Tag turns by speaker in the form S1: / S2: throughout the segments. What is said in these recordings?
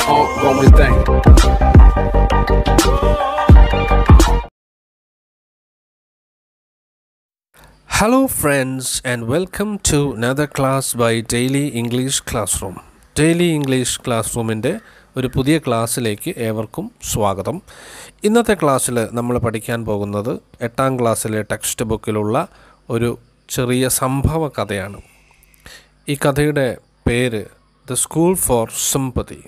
S1: going ongoing thing. Hello, friends, and welcome to another class by Daily English Classroom. Daily English class റൂമിൻ്റെ ഒരു പുതിയ ക്ലാസ്സിലേക്ക് ഏവർക്കും സ്വാഗതം ഇന്നത്തെ ക്ലാസ്സിൽ നമ്മൾ പഠിക്കാൻ പോകുന്നത് എട്ടാം ക്ലാസ്സിലെ ടെക്സ്റ്റ് ബുക്കിലുള്ള ഒരു ചെറിയ സംഭവ കഥയാണ് ഈ കഥയുടെ പേര് ദ സ്കൂൾ ഫോർ സിംപതി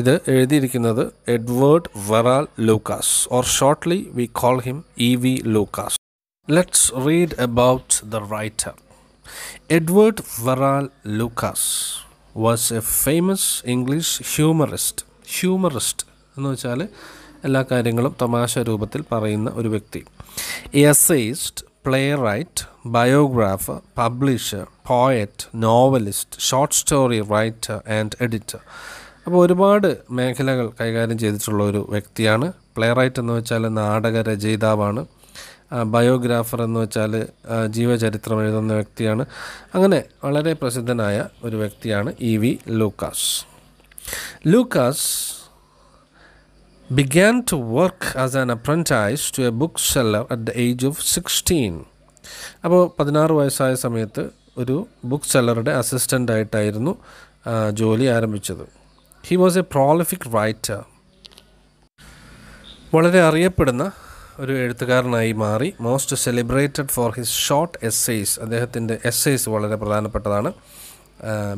S1: ഇത് എഴുതിയിരിക്കുന്നത് Edward Verrall Lucas or shortly we call him E V Lucas let's read about the writer Edward Verrall Lucas was a famous English humorist humorist എന്ന് വെച്ചാൽ എല്ലാ കാര്യങ്ങളും തമാശ രൂപത്തിൽ പറയുന്ന ഒരു വ്യക്തി essayist playwright biographer publisher poet novelist short story writer and editor അപ്പോൾ ഒരുപാട് മേഖലകൾ കൈകാര്യം ചെയ്തിട്ടുള്ള ഒരു വ്യക്തിയാണ് പ്ലേ റൈറ്റ് എന്ന് വെച്ചാൽ നാടക രചയിതാവാണ് ബയോഗ്രാഫർ എന്ന് വെച്ചാൽ ജീവചരിത്രം എഴുതുന്ന വ്യക്തിയാണ് അങ്ങനെ വളരെ പ്രസിദ്ധനായ ഒരു വ്യക്തിയാണ് E V Lucas Lucas began to work as an apprentice to a bookseller at the age of sixteen അപ്പോൾ പതിനാറ് വയസ്സായ സമയത്ത് ഒരു ബുക്ക് സെല്ലറുടെ അസിസ്റ്റൻ്റായിട്ടായിരുന്നു ജോലി ആരംഭിച്ചത് he was a prolific writer വളരെ അറിയപ്പെടുന്ന ഒരു എഴുത്തുകാരനായി മാറി most celebrated for his short essays അദ്ദേഹത്തിൻ്റെ എസ്സേസ് വളരെ പ്രധാനപ്പെട്ടതാണ്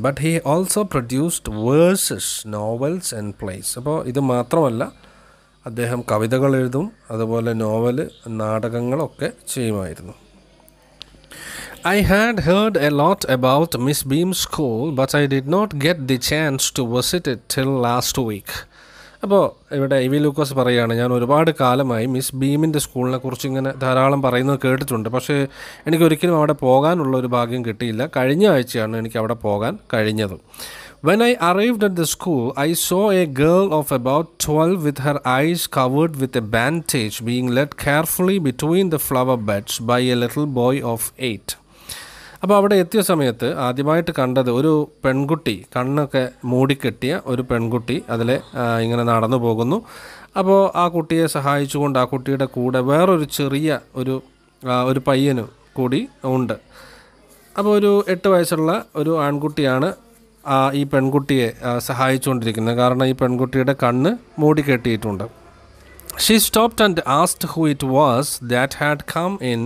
S1: but he also produced verses novels and plays അപ്പോൾ ഇത് മാത്രമല്ല അദ്ദേഹം കവിതകൾ എഴുതും അതുപോലെ നോവല് നാടകങ്ങളൊക്കെ ചെയ്യുമായിരുന്നു I had heard a lot about Miss Beam's school, but I did not get the chance to visit it till last week. അപ്പോൾ ഇവിടെ ഇവി ലൂക്കോസ് പറയുകയാണ് ഞാൻ ഒരുപാട് കാലമായി മിസ് ബീമിൻ്റെ സ്കൂളിനെ കുറിച്ച് ഇങ്ങനെ ധാരാളം പറയുന്നത് കേട്ടിട്ടുണ്ട് പക്ഷേ എനിക്കൊരിക്കലും അവിടെ പോകാനുള്ള ഒരു ഭാഗ്യം കിട്ടിയില്ല കഴിഞ്ഞ ആഴ്ചയാണ് എനിക്ക് അവിടെ പോകാൻ കഴിഞ്ഞത് When I arrived at the school, I saw a girl of about 12 with her eyes covered with a bandage being led carefully between the flower beds by a little boy of 8. അപ്പോൾ അവിടെ എത്തിയ സമയത്ത് ആദ്യമായിട്ട് കണ്ടത് ഒരു പെൺകുട്ടി കണ്ണൊക്കെ മൂടിക്കെട്ടിയ ഒരു പെൺകുട്ടി അതിൽ ഇങ്ങനെ നടന്നു പോകുന്നു അപ്പോൾ ആ കുട്ടിയെ സഹായിച്ചുകൊണ്ട് ആ കുട്ടിയുടെ കൂടെ വേറൊരു ചെറിയ ഒരു ഒരു പയ്യനും കൂടി ഉണ്ട് അപ്പോൾ ഒരു എട്ട് വയസ്സുള്ള ഒരു ആൺകുട്ടിയാണ് ഈ പെൺകുട്ടിയെ സഹായിച്ചുകൊണ്ടിരിക്കുന്നത് കാരണം ഈ പെൺകുട്ടിയുടെ കണ്ണ് മൂടിക്കെട്ടിയിട്ടുണ്ട് she stopped and asked who it was that had come in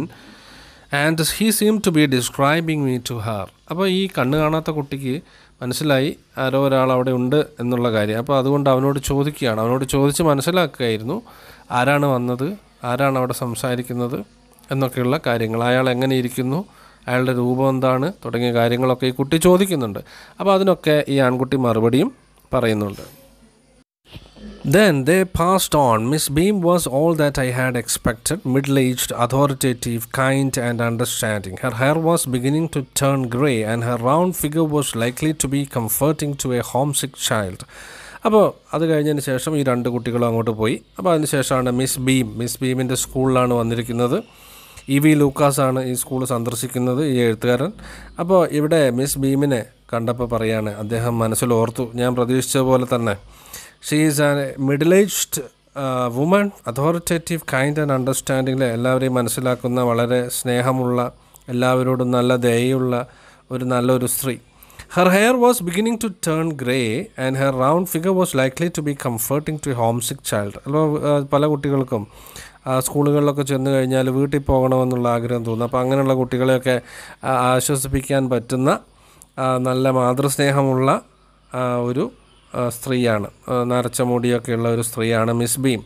S1: and he seem to be describing me to her അപ്പോൾ ഈ കണ്ണ് കാണാത്ത കുട്ടിക്ക് മനസ്സിലായി ആരോ ഒരാൾ അവിടെ ഉണ്ട് എന്നുള്ള കാര്യം അപ്പോൾ അതുകൊണ്ട് അവനോട് ചോദിക്കുകയാണ് അവനോട് ചോദിച്ച് മനസ്സിലാക്കുകയായിരുന്നു ആരാണ് വന്നത് ആരാണ് അവിടെ സംസാരിക്കുന്നത് എന്നൊക്കെയുള്ള കാര്യങ്ങൾ അയാൾ എങ്ങനെ ഇരിക്കുന്നു അയാളുടെ രൂപം എന്താണ് തുടങ്ങിയ കാര്യങ്ങളൊക്കെ ഈ കുട്ടി ചോദിക്കുന്നുണ്ട് അപ്പോൾ അതിനൊക്കെ ഈ ആൺകുട്ടി മറുപടിയും പറയുന്നുണ്ട് Then they passed on. Miss Beam was all that I had expected middle aged, authoritative, kind, and understanding. Her hair was beginning to turn grey, and her round figure was likely to be comforting to a homesick child. അപ്പോൾ അത് കഴിഞ്ഞതിന് ശേഷം ഈ രണ്ട് കുട്ടികളും അങ്ങോട്ട് പോയി അപ്പോൾ അതിന് ശേഷമാണ് മിസ് ബീം മിസ് ബീമിൻ്റെ സ്കൂളിലാണ് വന്നിരിക്കുന്നത് ഇ വി ലൂക്കാസാണ് ഈ സ്കൂൾ സന്ദർശിക്കുന്നത് ഈ എഴുത്തുകാരൻ അപ്പോൾ ഇവിടെ മിസ് ബീമിനെ കണ്ടപ്പോൾ പറയാണ് അദ്ദേഹം മനസ്സിലോർത്തു ഞാൻ പ്രതീക്ഷിച്ച പോലെ തന്നെ she is an middle aged woman authoritative kind and അണ്ടർസ്റ്റാൻഡിങ്ങിൽ എല്ലാവരെയും മനസ്സിലാക്കുന്ന വളരെ സ്നേഹമുള്ള എല്ലാവരോടും നല്ല ദയുള്ള ഒരു നല്ലൊരു സ്ത്രീ her hair was beginning to turn grey and her round figure was likely to be comforting to homesick child അപ്പോൾ പല കുട്ടികൾക്കും സ്കൂളുകളിലൊക്കെ ചെന്ന് കഴിഞ്ഞാൽ വീട്ടിൽ പോകണമെന്നുള്ള ആഗ്രഹം തോന്നും അപ്പോൾ അങ്ങനെയുള്ള കുട്ടികളെയൊക്കെ ആശ്വസിപ്പിക്കാൻ പറ്റുന്ന നല്ല മാതൃസ്നേഹമുള്ള ഒരു സ്ത്രീയാണ് നരച്ച മുടിയൊക്കെയുള്ള ഒരു സ്ത്രീയാണ് Miss Beam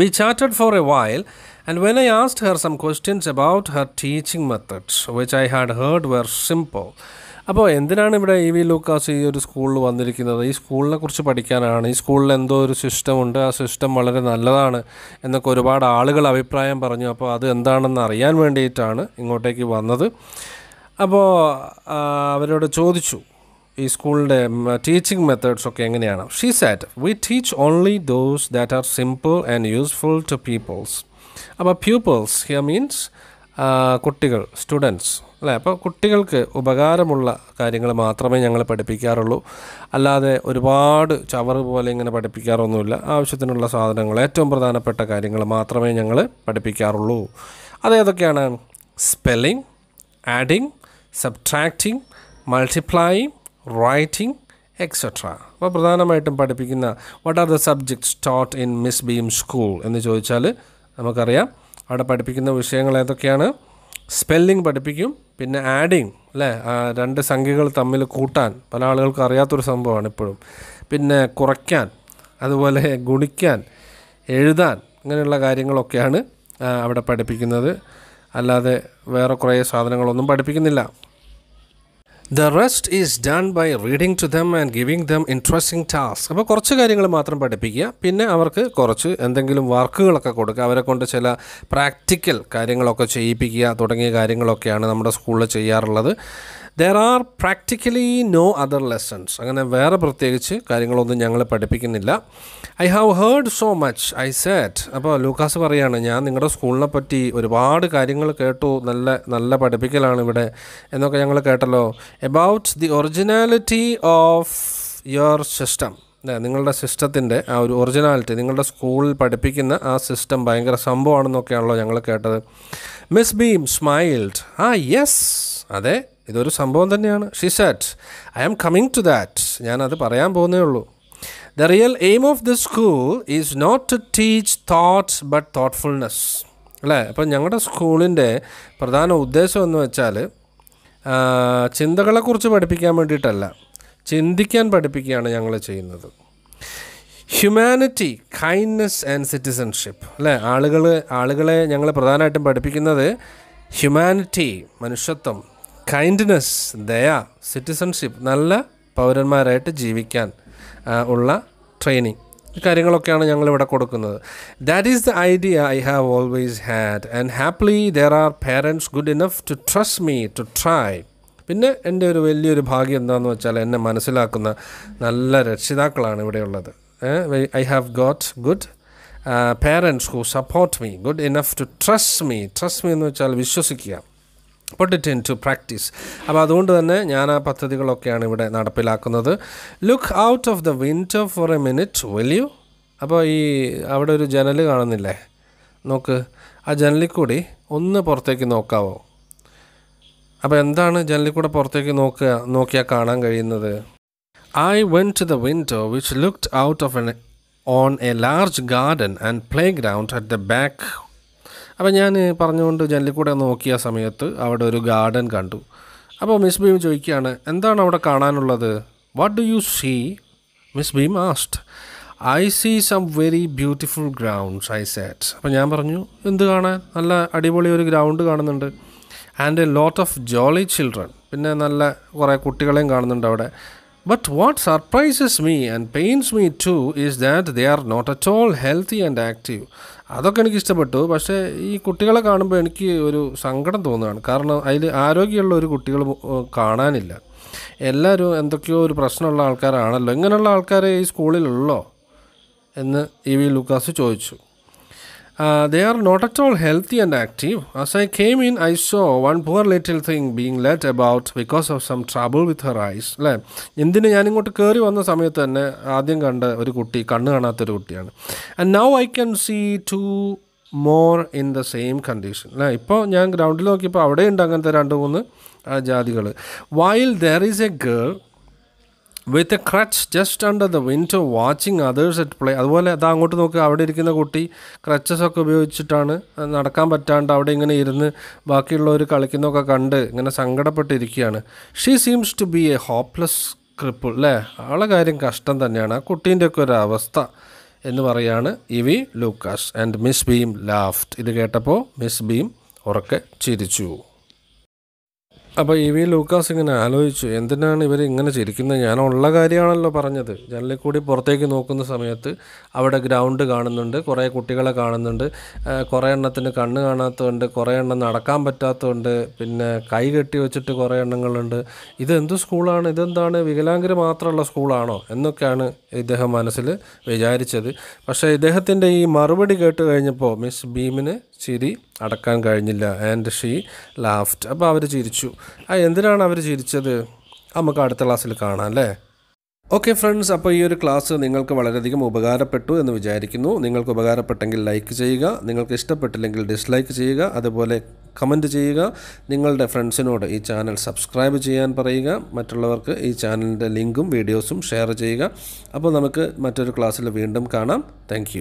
S1: we chatted for a while and when I asked her some questions about her teaching methods which I had heard were simple അപ്പോൾ എന്തിനാണ് ഇവിടെ ഇ വി ലൂക്കാസ് ഈ ഒരു സ്കൂളിൽ വന്നിരിക്കുന്നത് ഈ സ്കൂളിനെ കുറിച്ച് പഠിക്കാനാണ് ഈ സ്കൂളിൽ എന്തോ ഒരു സിസ്റ്റം ഉണ്ട് ആ സിസ്റ്റം വളരെ നല്ലതാണ് എന്നൊക്കെ ഒരുപാട് ആളുകൾ അഭിപ്രായം പറഞ്ഞു അപ്പോൾ അത് എന്താണെന്ന് അറിയാൻ വേണ്ടിയിട്ടാണ് ഇങ്ങോട്ടേക്ക് വന്നത് അപ്പോൾ അവരോട് ചോദിച്ചു ഈ സ്കൂളിൻ്റെ ടീച്ചിങ് മെത്തേഡ്സ് ഒക്കെ എങ്ങനെയാണ് she said we teach only those that are simple and useful to peoples അപ്പോൾ പ്യൂപ്പിൾസ് ഹിയർ മീൻസ് കുട്ടികൾ സ്റ്റുഡൻസ് അല്ലേ അപ്പോൾ കുട്ടികൾക്ക് ഉപകാരമുള്ള കാര്യങ്ങൾ മാത്രമേ ഞങ്ങൾ പഠിപ്പിക്കാറുള്ളൂ അല്ലാതെ ഒരുപാട് ചവർ പോലെ ഇങ്ങനെ പഠിപ്പിക്കാറൊന്നുമില്ല ആവശ്യത്തിനുള്ള സാധനങ്ങൾ ഏറ്റവും പ്രധാനപ്പെട്ട കാര്യങ്ങൾ മാത്രമേ ഞങ്ങൾ പഠിപ്പിക്കാറുള്ളൂ അതേതൊക്കെയാണ് spelling adding subtracting multiplying writing etcetera അപ്പോൾ പ്രധാനമായിട്ടും പഠിപ്പിക്കുന്ന what are the subjects taught in Miss Beam school എന്ന് ചോദിച്ചാൽ നമുക്കറിയാം അവിടെ പഠിപ്പിക്കുന്ന വിഷയങ്ങൾ ഏതൊക്കെയാണ് സ്പെല്ലിംഗ് പഠിപ്പിക്കും പിന്നെ ആഡിങ് അല്ലേ രണ്ട് സംഖ്യകൾ തമ്മിൽ കൂട്ടാൻ പല ആളുകൾക്കും അറിയാത്തൊരു സംഭവമാണ് ഇപ്പോഴും പിന്നെ കുറയ്ക്കാൻ അതുപോലെ ഗുണിക്കാൻ എഴുതാൻ അങ്ങനെയുള്ള കാര്യങ്ങളൊക്കെയാണ് അവിടെ പഠിപ്പിക്കുന്നത് അല്ലാതെ വേറെ കുറേ സാധനങ്ങളൊന്നും പഠിപ്പിക്കുന്നില്ല the rest is done by reading to them and giving them interesting task അപ്പോൾ കുറച്ച് കാര്യങ്ങൾ മാത്രം പഠിപ്പിക്കുക പിന്നെ അവർക്ക് കുറച്ച് എന്തെങ്കിലും വർക്കുകളൊക്കെ കൊടുക്കുക അവരെ കൊണ്ട് ചില പ്രാക്ടിക്കൽ കാര്യങ്ങളൊക്കെ ചെയ്യിപ്പിക്കുക തുടങ്ങിയ കാര്യങ്ങളൊക്കെയാണ് നമ്മുടെ സ്കൂളിൽ ചെയ്യാറുള്ളത് there are practically no other lessons അങ്ങനെ വേറെ പ്രത്യേകിച്ച് കാര്യങ്ങളൊന്നും ഞങ്ങൾ പഠിപ്പിക്കുന്നില്ല I have heard so much I said അപ്പോൾ ലൂക്കാസ് പറയാണ് ഞാൻ നിങ്ങളുടെ സ്കൂളിനെ പറ്റി ഒരുപാട് കാര്യങ്ങൾ കേട്ടു നല്ല നല്ല പഠിപ്പിക്കലാണ് ഇവിടെ എന്നൊക്കെ ഞങ്ങൾ കേട്ടല്ലോ about the originality of your system നിങ്ങളുടെ സിസ്റ്റത്തിൻ്റെ ആ ഒരു ഒറിജിനാലിറ്റി നിങ്ങളുടെ സ്കൂളിൽ പഠിപ്പിക്കുന്ന ആ സിസ്റ്റം ഭയങ്കര സംഭവമാണെന്നൊക്കെയാണല്ലോ ഞങ്ങൾ കേട്ടത് Miss Beam smiled ah yes അതെ ഇതൊരു സംഭവം തന്നെയാണ് she said I am coming to that ഞാനത് പറയാൻ പോകുന്നേ ഉള്ളൂ the real aim of the school is not to teach thoughts but thoughtfulness അല്ലേ അപ്പം ഞങ്ങളുടെ സ്കൂളിൻ്റെ പ്രധാന ഉദ്ദേശം എന്ന് വെച്ചാൽ ചിന്തകളെക്കുറിച്ച് പഠിപ്പിക്കാൻ വേണ്ടിയിട്ടല്ല ചിന്തിക്കാൻ പഠിപ്പിക്കുകയാണ് ഞങ്ങൾ ചെയ്യുന്നത് ഹ്യൂമാനിറ്റി കൈൻഡ്നെസ് ആൻഡ് സിറ്റിസൺഷിപ്പ് അല്ലേ ആളുകൾ ആളുകളെ ഞങ്ങൾ പ്രധാനമായിട്ടും പഠിപ്പിക്കുന്നത് ഹ്യൂമാനിറ്റി മനുഷ്യത്വം കൈൻഡ്നെസ് ദയ സിറ്റിസൺഷിപ്പ് നല്ല പൗരന്മാരായിട്ട് ജീവിക്കാൻ ഉള്ള ട്രെയിനിങ് കാര്യങ്ങളൊക്കെയാണ് ഞങ്ങളിവിടെ കൊടുക്കുന്നത് that is the idea I have always had and happily there are parents good enough to trust me to try പിന്നെ എൻ്റെ ഒരു വലിയൊരു ഭാഗ്യം എന്താണെന്ന് വെച്ചാൽ എന്നെ മനസ്സിലാക്കുന്ന നല്ല രക്ഷിതാക്കളാണ് ഇവിടെയുള്ളത് I have got good parents who support me good enough to trust me trust me എന്ന് വെച്ചാൽ വിശ്വസിക്കുക put it into practice അപ്പോൾ അതുകൊണ്ട് തന്നെ ഞാൻ ആ പദ്ധതികളൊക്കെയാണ് ഇവിടെ നടപ്പിലാക്കുന്നത് look out of the window for a minute വലിയ അപ്പോൾ ഈ അവിടെ ഒരു ജനൽ കാണുന്നില്ലേ നോക്ക് ആ ജനലിൽ കൂടി ഒന്ന് പുറത്തേക്ക് നോക്കാവോ അപ്പോൾ എന്താണ് ജനലിൽ കൂടെ പുറത്തേക്ക് നോക്കുക നോക്കിയാൽ കാണാൻ കഴിയുന്നത് I went to the window which looked out of an on a large garden and playground at the back അപ്പോൾ ഞാൻ പറഞ്ഞുകൊണ്ട് ജനലിൽ കൂടെ നോക്കിയ സമയത്ത് അവിടെ ഒരു ഗാർഡൻ കണ്ടു അപ്പോൾ മിസ് ബീം ചോദിക്കുകയാണ് എന്താണ് അവിടെ കാണാനുള്ളത് what do you see Miss Beam asked I see some very beautiful grounds I said അപ്പോൾ ഞാൻ പറഞ്ഞു എന്ത് കാണാൻ നല്ല അടിപൊളി ഒരു ഗ്രൗണ്ട് കാണുന്നുണ്ട് and a lot of jolly children പിന്നെ നല്ല കുറേ കുട്ടികളെയും കാണുന്നുണ്ട് അവിടെ but what surprises me and pains me too is that they are not at all healthy and active അതൊക്കെ എനിക്ക് ഇഷ്ടപ്പെട്ടു പക്ഷേ ഈ കുട്ടികളെ കാണുമ്പോൾ എനിക്ക് ഒരു സങ്കടം തോന്നുകയാണ് കാരണം അതിൽ ആരോഗ്യമുള്ള ഒരു കുട്ടികൾ കാണാനില്ല എല്ലാവരും എന്തൊക്കെയോ ഒരു പ്രശ്നമുള്ള ആൾക്കാരാണല്ലോ ഇങ്ങനെയുള്ള ആൾക്കാരെ ഈ സ്കൂളിലുള്ളോ എന്ന് ഇ വി ലൂക്കാസ് ചോദിച്ചു Uh, they are not at all healthy and active. As I came in, I saw one poor little thing being led about because of some trouble with her eyes. അല്ലേ എന്തിന് ഞാനിങ്ങോട്ട് കയറി വന്ന സമയത്ത് തന്നെ ആദ്യം കണ്ട ഒരു കുട്ടി കണ്ണ് കാണാത്തൊരു കുട്ടിയാണ് and now I can see two more in the same condition അല്ലേ ഇപ്പോൾ ഞാൻ ഗ്രൗണ്ടിൽ നോക്കിയപ്പോൾ അവിടെ ഉണ്ട് അങ്ങനത്തെ രണ്ട് മൂന്ന് ജാതികൾ while there is a girl with a crutch just under the window watching others at play അതുപോലെ അത് അങ്ങോട്ട് നോക്കുക അവിടെ ഇരിക്കുന്ന കുട്ടി ക്രച്ചസൊക്കെ ഉപയോഗിച്ചിട്ടാണ് നടക്കാൻ പറ്റാണ്ട് അവിടെ ഇങ്ങനെ ഇരുന്ന് ബാക്കിയുള്ളവർ കളിക്കുന്നൊക്കെ കണ്ട് ഇങ്ങനെ സങ്കടപ്പെട്ടിരിക്കുകയാണ് she seems to be a hopeless cripple അല്ലേ ആളെ കാര്യം കഷ്ടം തന്നെയാണ് ആ കുട്ടീൻ്റെയൊക്കെ ഒരു അവസ്ഥ എന്ന് പറയാണ് E V Lucas and Miss Beam laughed ഇത് കേട്ടപ്പോൾ മിസ് ബീം ഉറക്കെ ചിരിച്ചു അപ്പോൾ ഇ വി ലൂക്കാസ് ഇങ്ങനെ ആലോചിച്ചു എന്തിനാണ് ഇവർ ഇങ്ങനെ ചിരിക്കുന്നത് ഞാനുള്ള കാര്യമാണല്ലോ പറഞ്ഞത് ജനലിൽ കൂടി പുറത്തേക്ക് നോക്കുന്ന സമയത്ത് അവിടെ ഗ്രൗണ്ട് കാണുന്നുണ്ട് കുറേ കുട്ടികളെ കാണുന്നുണ്ട് കുറേ എണ്ണത്തിന് കണ്ണ് കാണാത്തതുണ്ട് കുറേ എണ്ണം നടക്കാൻ പറ്റാത്തതുണ്ട് പിന്നെ കൈ കെട്ടി വെച്ചിട്ട് കുറേ എണ്ണങ്ങളുണ്ട് ഇതെന്ത് സ്കൂളാണ് ഇതെന്താണ് വികലാംഗർ മാത്രമുള്ള സ്കൂളാണോ എന്നൊക്കെയാണ് ഇദ്ദേഹം മനസ്സിൽ വിചാരിച്ചത് പക്ഷേ ഇദ്ദേഹത്തിൻ്റെ ഈ മറുപടി കേട്ട് കഴിഞ്ഞപ്പോൾ മിസ് ഭീമിന് ചിരി അടക്കാൻ കഴിഞ്ഞില്ല ആൻഡ് ഷീ ലാഫ്റ്റ് അപ്പോൾ അവർ ചിരിച്ചു ആ എന്തിനാണ് അവർ ചിരിച്ചത് നമുക്ക് അടുത്ത ക്ലാസ്സിൽ കാണാം അല്ലേ ഓക്കെ ഫ്രണ്ട്സ് അപ്പോൾ ഈ ഒരു ക്ലാസ് നിങ്ങൾക്ക് വളരെയധികം ഉപകാരപ്പെട്ടു എന്ന് വിചാരിക്കുന്നു നിങ്ങൾക്ക് ഉപകാരപ്പെട്ടെങ്കിൽ ലൈക്ക് ചെയ്യുക നിങ്ങൾക്ക് ഇഷ്ടപ്പെട്ടില്ലെങ്കിൽ ഡിസ്ലൈക്ക് ചെയ്യുക അതുപോലെ കമൻറ്റ് ചെയ്യുക നിങ്ങളുടെ ഫ്രണ്ട്സിനോട് ഈ ചാനൽ സബ്സ്ക്രൈബ് ചെയ്യാൻ പറയുക മറ്റുള്ളവർക്ക് ഈ ചാനലിൻ്റെ ലിങ്കും വീഡിയോസും ഷെയർ ചെയ്യുക അപ്പോൾ നമുക്ക് മറ്റൊരു ക്ലാസ്സിൽ വീണ്ടും കാണാം താങ്ക്